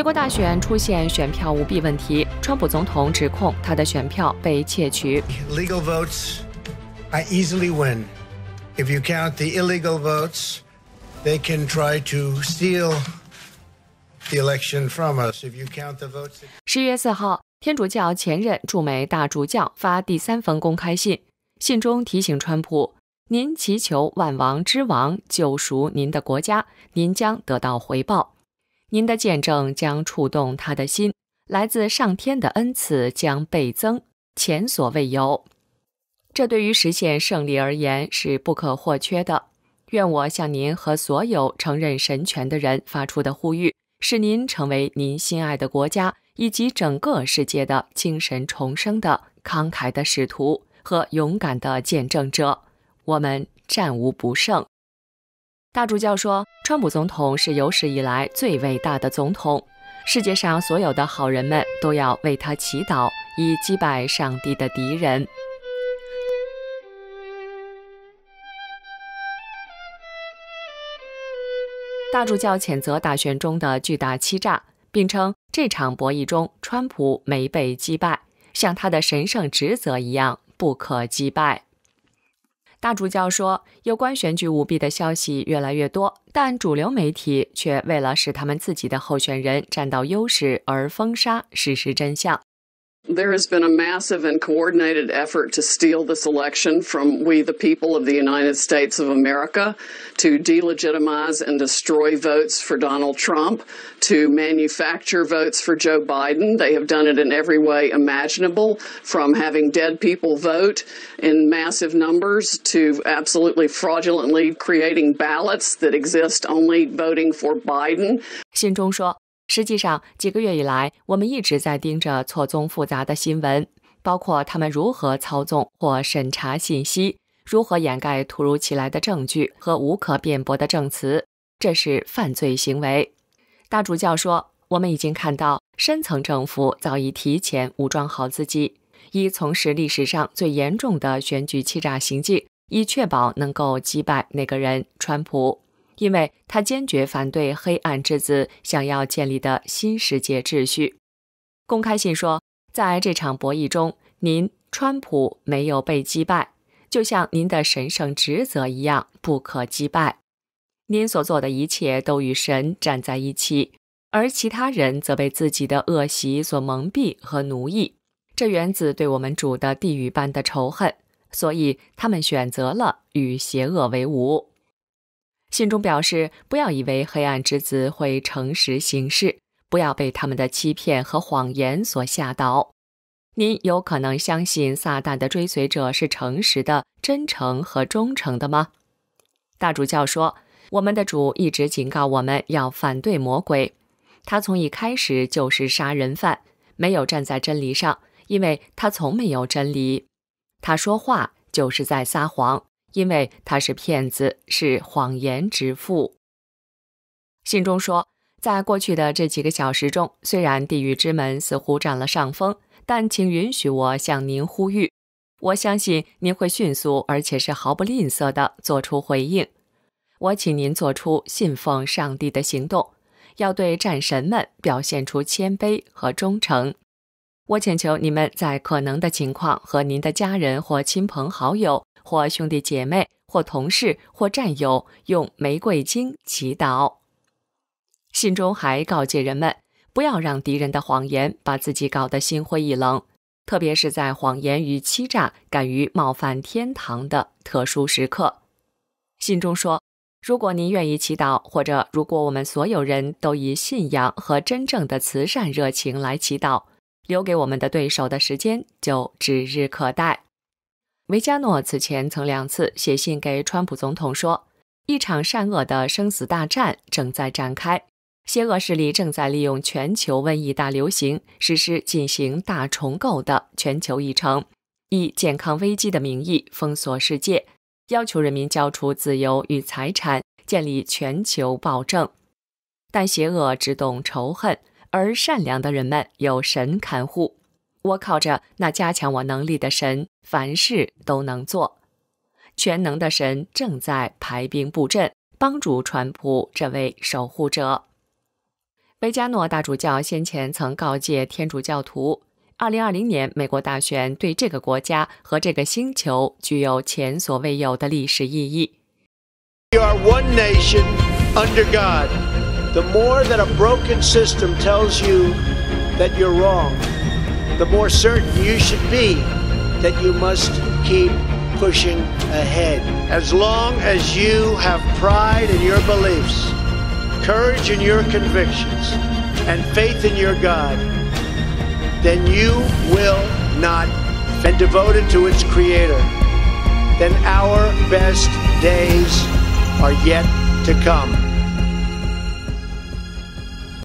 美国大选出现选票舞弊问题，川普总统指控他的选票被窃取。Legal votes, I easily win. If you count the illegal votes, they can try to steal the election from us. If you count the votes. 十一月四号，天主教前任驻美大主教发第三封公开信，信中提醒川普：“您祈求万王之王救赎您的国家，您将得到回报。”您的见证将触动他的心，来自上天的恩赐将倍增，前所未有。这对于实现胜利而言是不可或缺的。愿我向您和所有承认神权的人发出的呼吁，使您成为您心爱的国家以及整个世界的精神重生的慷慨的使徒和勇敢的见证者。我们战无不胜。大主教说，川普总统是有史以来最伟大的总统，世界上所有的好人们都要为他祈祷，以击败上帝的敌人。大主教谴责大选中的巨大欺诈，并称这场博弈中，川普没被击败，像他的神圣职责一样，不可击败。大主教说：“有关选举舞弊的消息越来越多，但主流媒体却为了使他们自己的候选人占到优势而封杀事实真相。” There has been a massive and coordinated effort to steal this election from we, the people of the United States of America, to delegitimize and destroy votes for Donald Trump, to manufacture votes for Joe Biden. They have done it in every way imaginable, from having dead people vote in massive numbers to absolutely fraudulently creating ballots that exist only voting for Biden. 信中说，实际上，几个月以来，我们一直在盯着错综复杂的新闻，包括他们如何操纵或审查信息，如何掩盖突如其来的证据和无可辩驳的证词。这是犯罪行为，大主教说。我们已经看到，深层政府早已提前武装好自己，以从事历史上最严重的选举欺诈行径，以确保能够击败那个人——川普。因为他坚决反对黑暗之子想要建立的新世界秩序。公开信说，在这场博弈中，您川普没有被击败，就像您的神圣职责一样不可击败。您所做的一切都与神站在一起，而其他人则被自己的恶习所蒙蔽和奴役。这源自对我们主的地狱般的仇恨，所以他们选择了与邪恶为伍。信中表示：“不要以为黑暗之子会诚实行事，不要被他们的欺骗和谎言所吓倒。您有可能相信撒旦的追随者是诚实的、真诚和忠诚的吗？”大主教说：“我们的主一直警告我们要反对魔鬼。他从一开始就是杀人犯，没有站在真理上，因为他从没有真理。他说话就是在撒谎。”因为他是骗子，是谎言之父。信中说，在过去的这几个小时中，虽然地狱之门似乎占了上风，但请允许我向您呼吁。我相信您会迅速而且是毫不吝啬地做出回应。我请您做出信奉上帝的行动，要对战神们表现出谦卑和忠诚。我请求你们在可能的情况和您的家人或亲朋好友。或兄弟姐妹，或同事，或战友，用玫瑰金祈祷。信中还告诫人们，不要让敌人的谎言把自己搞得心灰意冷，特别是在谎言与欺诈敢于冒犯天堂的特殊时刻。信中说：“如果您愿意祈祷，或者如果我们所有人都以信仰和真正的慈善热情来祈祷，留给我们的对手的时间就指日可待。”维加诺此前曾两次写信给川普总统，说一场善恶的生死大战正在展开，邪恶势力正在利用全球瘟疫大流行，实施进行大重构的全球议程，以健康危机的名义封锁世界，要求人民交出自由与财产，建立全球暴政。但邪恶只懂仇恨，而善良的人们有神看护。我靠着那加强我能力的神，凡事都能做。全能的神正在排兵布阵，帮助川普这位守护者。维加诺大主教先前曾告诫天主教徒：，二零二零年美国大选对这个国家和这个星球具有前所未有的历史意义。the more certain you should be that you must keep pushing ahead. As long as you have pride in your beliefs, courage in your convictions, and faith in your God, then you will not and devoted to its creator, then our best days are yet to come.